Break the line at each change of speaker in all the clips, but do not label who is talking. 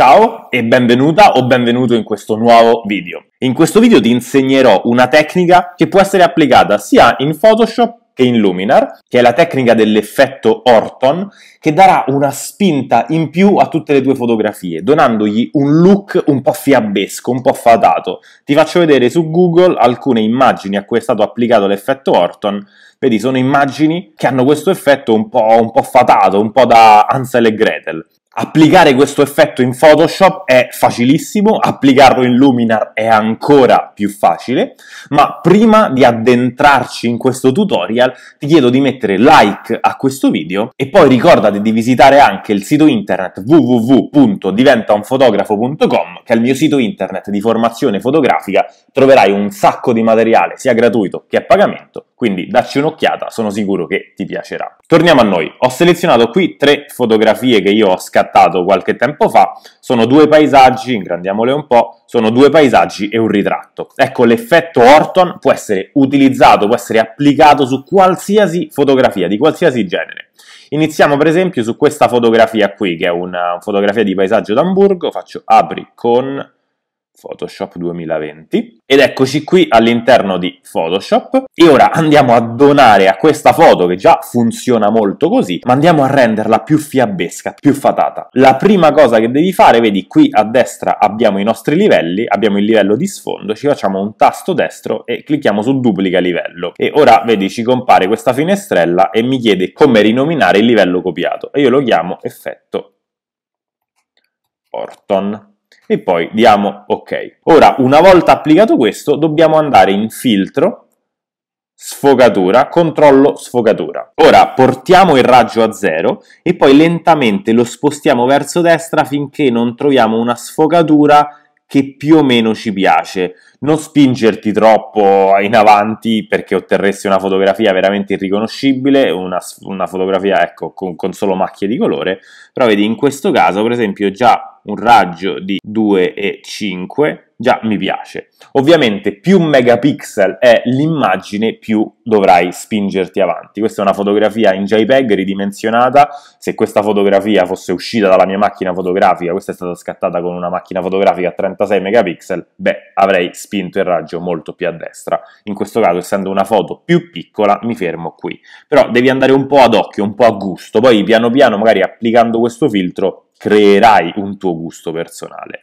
Ciao e benvenuta o benvenuto in questo nuovo video. In questo video ti insegnerò una tecnica che può essere applicata sia in Photoshop che in Luminar, che è la tecnica dell'effetto Orton, che darà una spinta in più a tutte le tue fotografie, donandogli un look un po' fiabesco, un po' fatato. Ti faccio vedere su Google alcune immagini a cui è stato applicato l'effetto Orton. Vedi, sono immagini che hanno questo effetto un po', un po fatato, un po' da Ansel e Gretel. Applicare questo effetto in Photoshop è facilissimo, applicarlo in Luminar è ancora più facile, ma prima di addentrarci in questo tutorial ti chiedo di mettere like a questo video e poi ricordati di visitare anche il sito internet www.diventaunfotografo.com che è il mio sito internet di formazione fotografica, troverai un sacco di materiale sia gratuito che a pagamento, quindi dacci un'occhiata, sono sicuro che ti piacerà. Torniamo a noi, ho selezionato qui tre fotografie che io ho scattato scattato qualche tempo fa, sono due paesaggi, ingrandiamole un po', sono due paesaggi e un ritratto. Ecco, l'effetto Orton può essere utilizzato, può essere applicato su qualsiasi fotografia, di qualsiasi genere. Iniziamo per esempio su questa fotografia qui, che è una fotografia di paesaggio d'Amburgo, faccio apri con Photoshop 2020 ed eccoci qui all'interno di Photoshop e ora andiamo a donare a questa foto che già funziona molto così ma andiamo a renderla più fiabesca, più fatata. La prima cosa che devi fare, vedi qui a destra abbiamo i nostri livelli, abbiamo il livello di sfondo, ci facciamo un tasto destro e clicchiamo su duplica livello e ora vedi ci compare questa finestrella e mi chiede come rinominare il livello copiato e io lo chiamo effetto Orton e poi diamo ok. Ora, una volta applicato questo, dobbiamo andare in filtro, sfogatura, controllo sfogatura. Ora portiamo il raggio a zero e poi lentamente lo spostiamo verso destra finché non troviamo una sfogatura che più o meno ci piace. Non spingerti troppo in avanti perché otterresti una fotografia veramente irriconoscibile, una, una fotografia ecco, con, con solo macchie di colore, però vedi in questo caso per esempio già un raggio di 2,5 già mi piace. Ovviamente più megapixel è l'immagine, più dovrai spingerti avanti. Questa è una fotografia in JPEG ridimensionata. Se questa fotografia fosse uscita dalla mia macchina fotografica, questa è stata scattata con una macchina fotografica a 36 megapixel, beh, avrei spinto il raggio molto più a destra. In questo caso, essendo una foto più piccola, mi fermo qui. Però devi andare un po' ad occhio, un po' a gusto. Poi piano piano, magari applicando questo filtro, creerai un tuo gusto personale.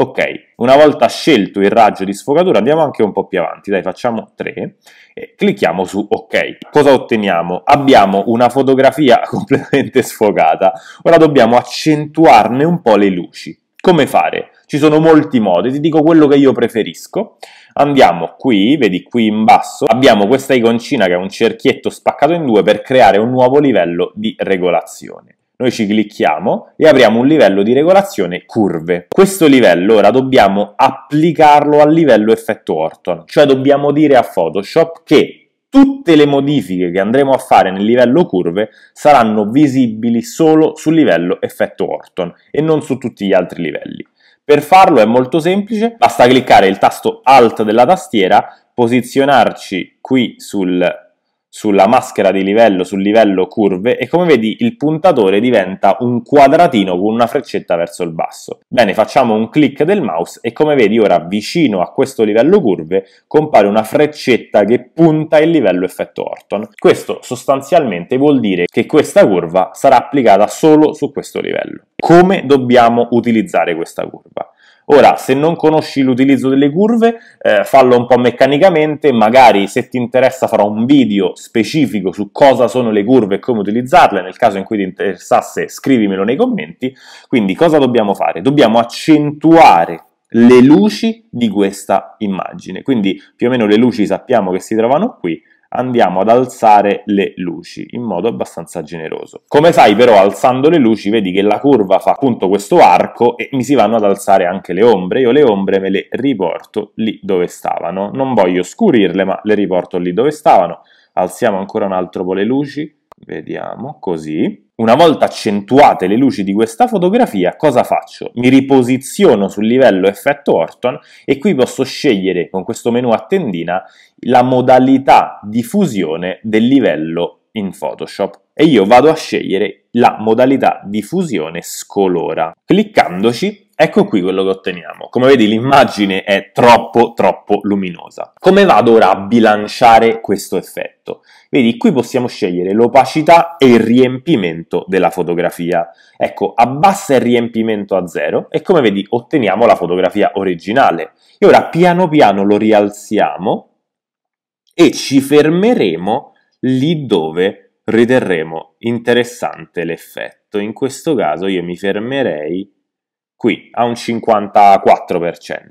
Ok, una volta scelto il raggio di sfogatura andiamo anche un po' più avanti, dai facciamo 3 e clicchiamo su ok. Cosa otteniamo? Abbiamo una fotografia completamente sfogata, ora dobbiamo accentuarne un po' le luci. Come fare? Ci sono molti modi, ti dico quello che io preferisco. Andiamo qui, vedi qui in basso, abbiamo questa iconcina che è un cerchietto spaccato in due per creare un nuovo livello di regolazione. Noi ci clicchiamo e apriamo un livello di regolazione curve. Questo livello ora dobbiamo applicarlo al livello effetto Orton, cioè dobbiamo dire a Photoshop che tutte le modifiche che andremo a fare nel livello curve saranno visibili solo sul livello effetto Orton e non su tutti gli altri livelli. Per farlo è molto semplice, basta cliccare il tasto Alt della tastiera, posizionarci qui sul sulla maschera di livello, sul livello curve e come vedi il puntatore diventa un quadratino con una freccetta verso il basso. Bene, facciamo un clic del mouse e come vedi ora vicino a questo livello curve compare una freccetta che punta il livello effetto Orton. Questo sostanzialmente vuol dire che questa curva sarà applicata solo su questo livello. Come dobbiamo utilizzare questa curva? Ora, se non conosci l'utilizzo delle curve, eh, fallo un po' meccanicamente, magari se ti interessa farò un video specifico su cosa sono le curve e come utilizzarle, nel caso in cui ti interessasse scrivimelo nei commenti. Quindi cosa dobbiamo fare? Dobbiamo accentuare le luci di questa immagine, quindi più o meno le luci sappiamo che si trovano qui, andiamo ad alzare le luci in modo abbastanza generoso. Come sai però alzando le luci vedi che la curva fa appunto questo arco e mi si vanno ad alzare anche le ombre, io le ombre me le riporto lì dove stavano, non voglio scurirle ma le riporto lì dove stavano, alziamo ancora un altro po' le luci, vediamo così. Una volta accentuate le luci di questa fotografia, cosa faccio? Mi riposiziono sul livello effetto Orton e qui posso scegliere con questo menu a tendina la modalità di fusione del livello in Photoshop e io vado a scegliere la modalità di fusione scolora. Cliccandoci Ecco qui quello che otteniamo. Come vedi l'immagine è troppo troppo luminosa. Come vado ora a bilanciare questo effetto? Vedi, qui possiamo scegliere l'opacità e il riempimento della fotografia. Ecco, abbassa il riempimento a zero e come vedi otteniamo la fotografia originale. E ora piano piano lo rialziamo e ci fermeremo lì dove riterremo interessante l'effetto. In questo caso io mi fermerei qui a un 54%.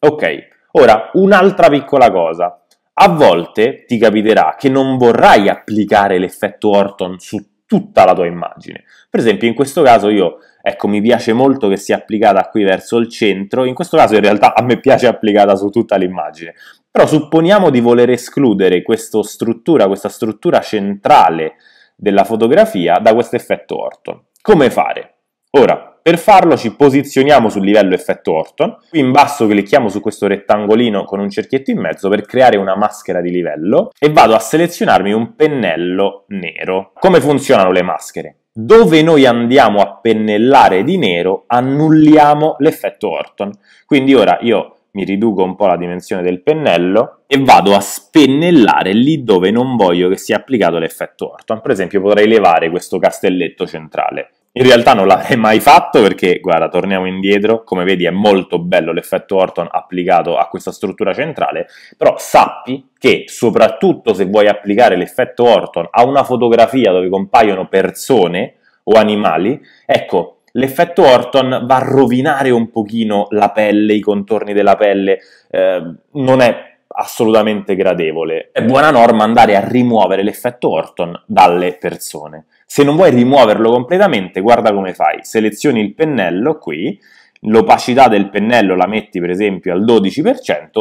Ok, ora un'altra piccola cosa. A volte ti capiterà che non vorrai applicare l'effetto Orton su tutta la tua immagine. Per esempio, in questo caso io, ecco, mi piace molto che sia applicata qui verso il centro, in questo caso in realtà a me piace applicata su tutta l'immagine. Però supponiamo di voler escludere questa struttura, questa struttura centrale della fotografia da questo effetto Orton. Come fare? Ora, per farlo ci posizioniamo sul livello effetto Orton, qui in basso clicchiamo su questo rettangolino con un cerchietto in mezzo per creare una maschera di livello e vado a selezionarmi un pennello nero. Come funzionano le maschere? dove noi andiamo a pennellare di nero annulliamo l'effetto Orton. Quindi ora io mi riduco un po' la dimensione del pennello e vado a spennellare lì dove non voglio che sia applicato l'effetto Orton. Per esempio potrei levare questo castelletto centrale. In realtà non l'avrei eh, mai fatto perché, guarda, torniamo indietro, come vedi è molto bello l'effetto Orton applicato a questa struttura centrale, però sappi che soprattutto se vuoi applicare l'effetto Orton a una fotografia dove compaiono persone o animali, ecco, l'effetto Orton va a rovinare un pochino la pelle, i contorni della pelle, eh, non è assolutamente gradevole. È buona norma andare a rimuovere l'effetto Orton dalle persone. Se non vuoi rimuoverlo completamente, guarda come fai. Selezioni il pennello qui, l'opacità del pennello la metti per esempio al 12%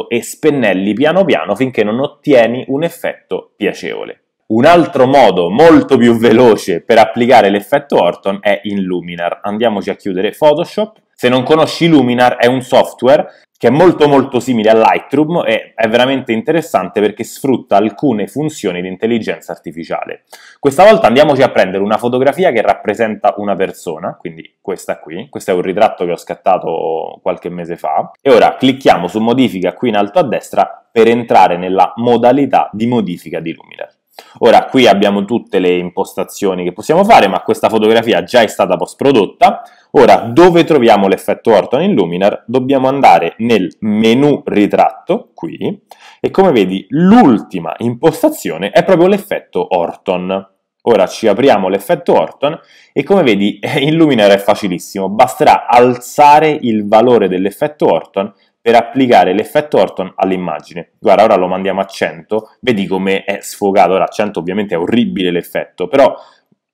e spennelli piano piano finché non ottieni un effetto piacevole. Un altro modo molto più veloce per applicare l'effetto Orton è in Luminar. Andiamoci a chiudere Photoshop se non conosci Luminar è un software che è molto molto simile a Lightroom e è veramente interessante perché sfrutta alcune funzioni di intelligenza artificiale. Questa volta andiamoci a prendere una fotografia che rappresenta una persona, quindi questa qui, questo è un ritratto che ho scattato qualche mese fa, e ora clicchiamo su modifica qui in alto a destra per entrare nella modalità di modifica di Luminar. Ora qui abbiamo tutte le impostazioni che possiamo fare, ma questa fotografia già è stata post prodotta. Ora dove troviamo l'effetto Orton in Luminar? Dobbiamo andare nel menu ritratto, qui, e come vedi l'ultima impostazione è proprio l'effetto Orton. Ora ci apriamo l'effetto Orton e come vedi in Luminar è facilissimo, basterà alzare il valore dell'effetto Orton per applicare l'effetto Orton all'immagine. Guarda, ora lo mandiamo a 100, vedi come è sfogato. Ora, a 100 ovviamente è orribile l'effetto, però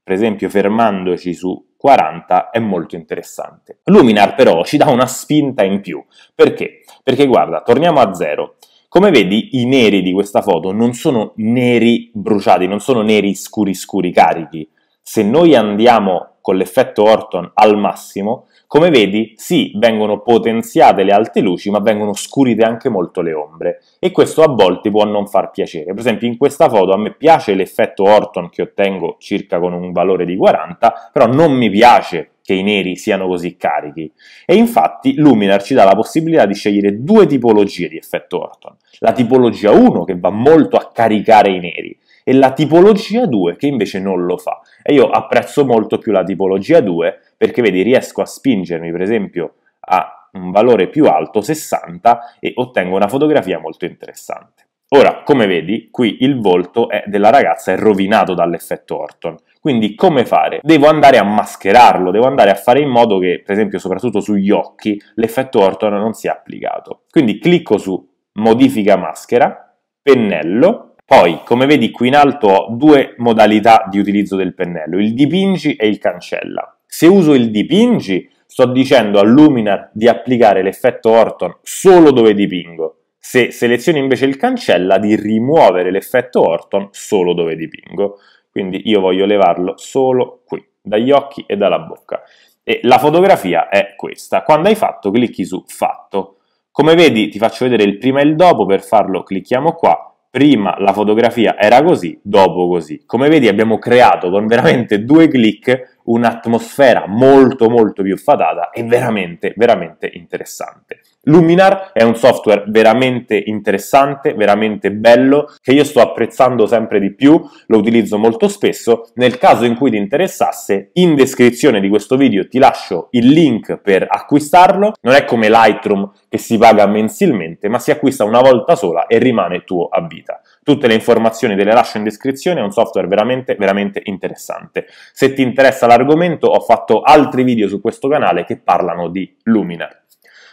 per esempio fermandoci su 40 è molto interessante. Luminar però ci dà una spinta in più. Perché? Perché guarda, torniamo a 0. Come vedi i neri di questa foto non sono neri bruciati, non sono neri scuri scuri carichi. Se noi andiamo con l'effetto Orton al massimo, come vedi, sì, vengono potenziate le alte luci, ma vengono scurite anche molto le ombre. E questo a volte può non far piacere. Per esempio, in questa foto a me piace l'effetto Orton che ottengo circa con un valore di 40, però non mi piace che i neri siano così carichi. E infatti Luminar ci dà la possibilità di scegliere due tipologie di effetto Orton. La tipologia 1 che va molto a caricare i neri, e la tipologia 2 che invece non lo fa. E io apprezzo molto più la tipologia 2 perché vedi riesco a spingermi per esempio a un valore più alto 60 e ottengo una fotografia molto interessante. Ora, come vedi, qui il volto è, della ragazza è rovinato dall'effetto Orton. Quindi come fare? Devo andare a mascherarlo, devo andare a fare in modo che, per esempio, soprattutto sugli occhi, l'effetto Orton non sia applicato. Quindi clicco su Modifica maschera, pennello, poi, come vedi qui in alto, ho due modalità di utilizzo del pennello, il dipingi e il cancella. Se uso il dipingi, sto dicendo a Luminar di applicare l'effetto Orton solo dove dipingo. Se seleziono invece il cancella, di rimuovere l'effetto Orton solo dove dipingo. Quindi io voglio levarlo solo qui, dagli occhi e dalla bocca. E la fotografia è questa. Quando hai fatto, clicchi su Fatto. Come vedi, ti faccio vedere il prima e il dopo, per farlo clicchiamo qua prima la fotografia era così, dopo così. Come vedi abbiamo creato con veramente due clic un'atmosfera molto molto più fatata e veramente veramente interessante. Luminar è un software veramente interessante, veramente bello, che io sto apprezzando sempre di più, lo utilizzo molto spesso. Nel caso in cui ti interessasse, in descrizione di questo video ti lascio il link per acquistarlo. Non è come Lightroom che si paga mensilmente, ma si acquista una volta sola e rimane tuo a vita. Tutte le informazioni te le lascio in descrizione, è un software veramente veramente interessante. Se ti interessa la argomento, ho fatto altri video su questo canale che parlano di Luminar.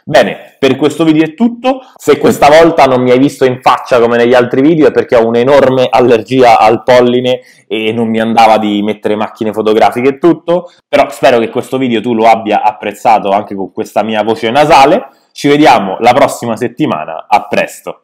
Bene, per questo video è tutto, se questa volta non mi hai visto in faccia come negli altri video è perché ho un'enorme allergia al polline e non mi andava di mettere macchine fotografiche e tutto, però spero che questo video tu lo abbia apprezzato anche con questa mia voce nasale, ci vediamo la prossima settimana, a presto!